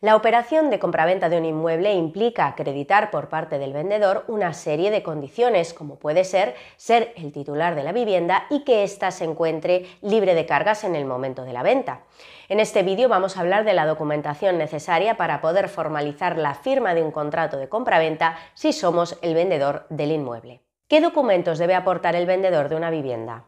La operación de compraventa de un inmueble implica acreditar por parte del vendedor una serie de condiciones, como puede ser ser el titular de la vivienda y que ésta se encuentre libre de cargas en el momento de la venta. En este vídeo vamos a hablar de la documentación necesaria para poder formalizar la firma de un contrato de compraventa si somos el vendedor del inmueble. ¿Qué documentos debe aportar el vendedor de una vivienda?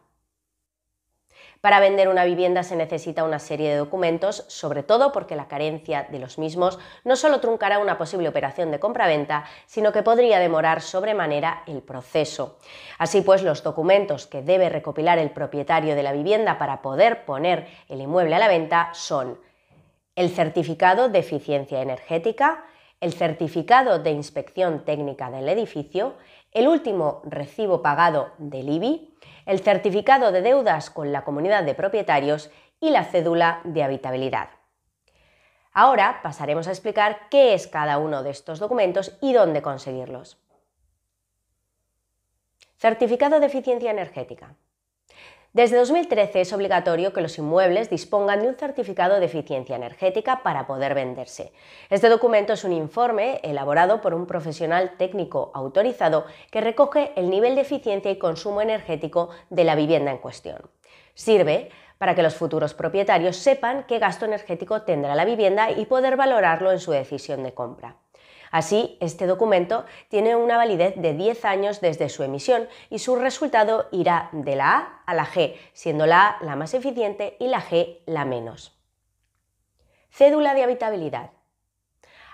Para vender una vivienda se necesita una serie de documentos, sobre todo porque la carencia de los mismos no solo truncará una posible operación de compraventa, sino que podría demorar sobremanera el proceso. Así pues, los documentos que debe recopilar el propietario de la vivienda para poder poner el inmueble a la venta son el certificado de eficiencia energética, el certificado de inspección técnica del edificio, el último recibo pagado del IBI, el certificado de deudas con la comunidad de propietarios y la cédula de habitabilidad. Ahora pasaremos a explicar qué es cada uno de estos documentos y dónde conseguirlos. Certificado de eficiencia energética. Desde 2013 es obligatorio que los inmuebles dispongan de un certificado de eficiencia energética para poder venderse. Este documento es un informe elaborado por un profesional técnico autorizado que recoge el nivel de eficiencia y consumo energético de la vivienda en cuestión. Sirve para que los futuros propietarios sepan qué gasto energético tendrá la vivienda y poder valorarlo en su decisión de compra. Así, este documento tiene una validez de 10 años desde su emisión y su resultado irá de la A a la G, siendo la A la más eficiente y la G la menos. Cédula de habitabilidad.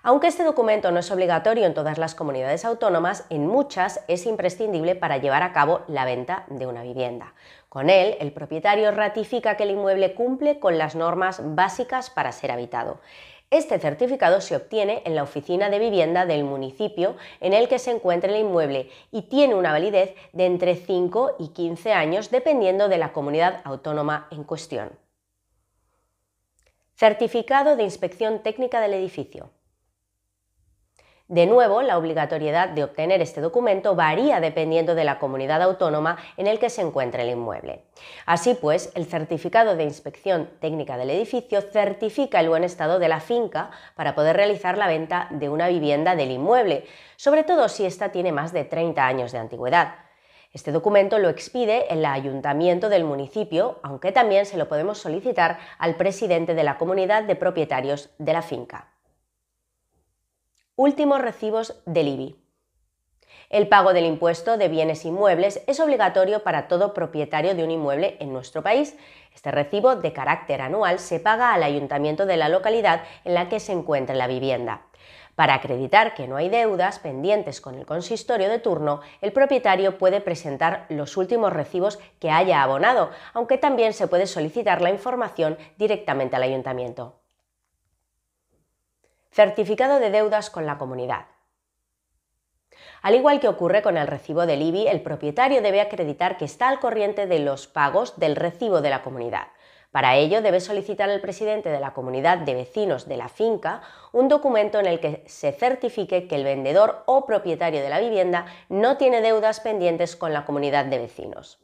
Aunque este documento no es obligatorio en todas las comunidades autónomas, en muchas es imprescindible para llevar a cabo la venta de una vivienda. Con él, el propietario ratifica que el inmueble cumple con las normas básicas para ser habitado. Este certificado se obtiene en la oficina de vivienda del municipio en el que se encuentra el inmueble y tiene una validez de entre 5 y 15 años dependiendo de la comunidad autónoma en cuestión. Certificado de inspección técnica del edificio. De nuevo, la obligatoriedad de obtener este documento varía dependiendo de la comunidad autónoma en el que se encuentre el inmueble. Así pues, el certificado de inspección técnica del edificio certifica el buen estado de la finca para poder realizar la venta de una vivienda del inmueble, sobre todo si ésta tiene más de 30 años de antigüedad. Este documento lo expide el ayuntamiento del municipio, aunque también se lo podemos solicitar al presidente de la comunidad de propietarios de la finca. Últimos recibos del IBI. El pago del impuesto de bienes inmuebles es obligatorio para todo propietario de un inmueble en nuestro país. Este recibo de carácter anual se paga al ayuntamiento de la localidad en la que se encuentra la vivienda. Para acreditar que no hay deudas pendientes con el consistorio de turno, el propietario puede presentar los últimos recibos que haya abonado, aunque también se puede solicitar la información directamente al ayuntamiento certificado de deudas con la comunidad. Al igual que ocurre con el recibo del IBI, el propietario debe acreditar que está al corriente de los pagos del recibo de la comunidad. Para ello debe solicitar al presidente de la comunidad de vecinos de la finca un documento en el que se certifique que el vendedor o propietario de la vivienda no tiene deudas pendientes con la comunidad de vecinos.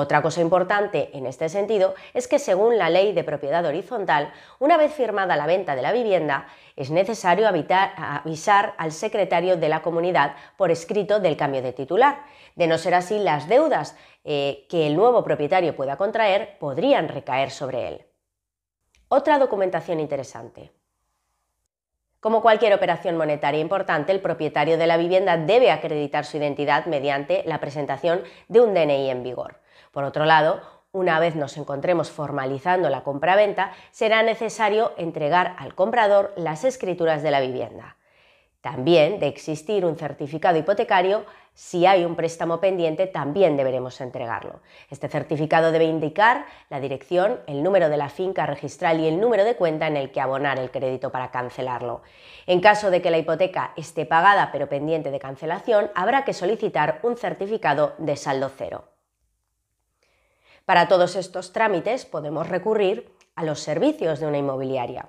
Otra cosa importante en este sentido es que según la ley de propiedad horizontal, una vez firmada la venta de la vivienda, es necesario avisar al secretario de la comunidad por escrito del cambio de titular. De no ser así, las deudas eh, que el nuevo propietario pueda contraer podrían recaer sobre él. Otra documentación interesante. Como cualquier operación monetaria importante, el propietario de la vivienda debe acreditar su identidad mediante la presentación de un DNI en vigor. Por otro lado, una vez nos encontremos formalizando la compraventa, será necesario entregar al comprador las escrituras de la vivienda. También, de existir un certificado hipotecario, si hay un préstamo pendiente, también deberemos entregarlo. Este certificado debe indicar la dirección, el número de la finca registral y el número de cuenta en el que abonar el crédito para cancelarlo. En caso de que la hipoteca esté pagada pero pendiente de cancelación, habrá que solicitar un certificado de saldo cero. Para todos estos trámites podemos recurrir a los servicios de una inmobiliaria.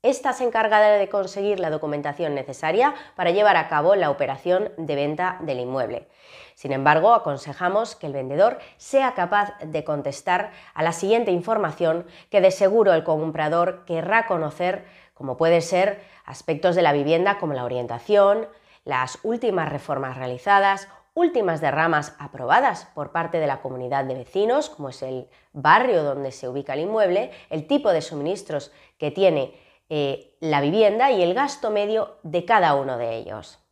Esta se encargada de conseguir la documentación necesaria para llevar a cabo la operación de venta del inmueble. Sin embargo, aconsejamos que el vendedor sea capaz de contestar a la siguiente información que de seguro el comprador querrá conocer, como puede ser aspectos de la vivienda como la orientación, las últimas reformas realizadas últimas derramas aprobadas por parte de la comunidad de vecinos, como es el barrio donde se ubica el inmueble, el tipo de suministros que tiene eh, la vivienda y el gasto medio de cada uno de ellos.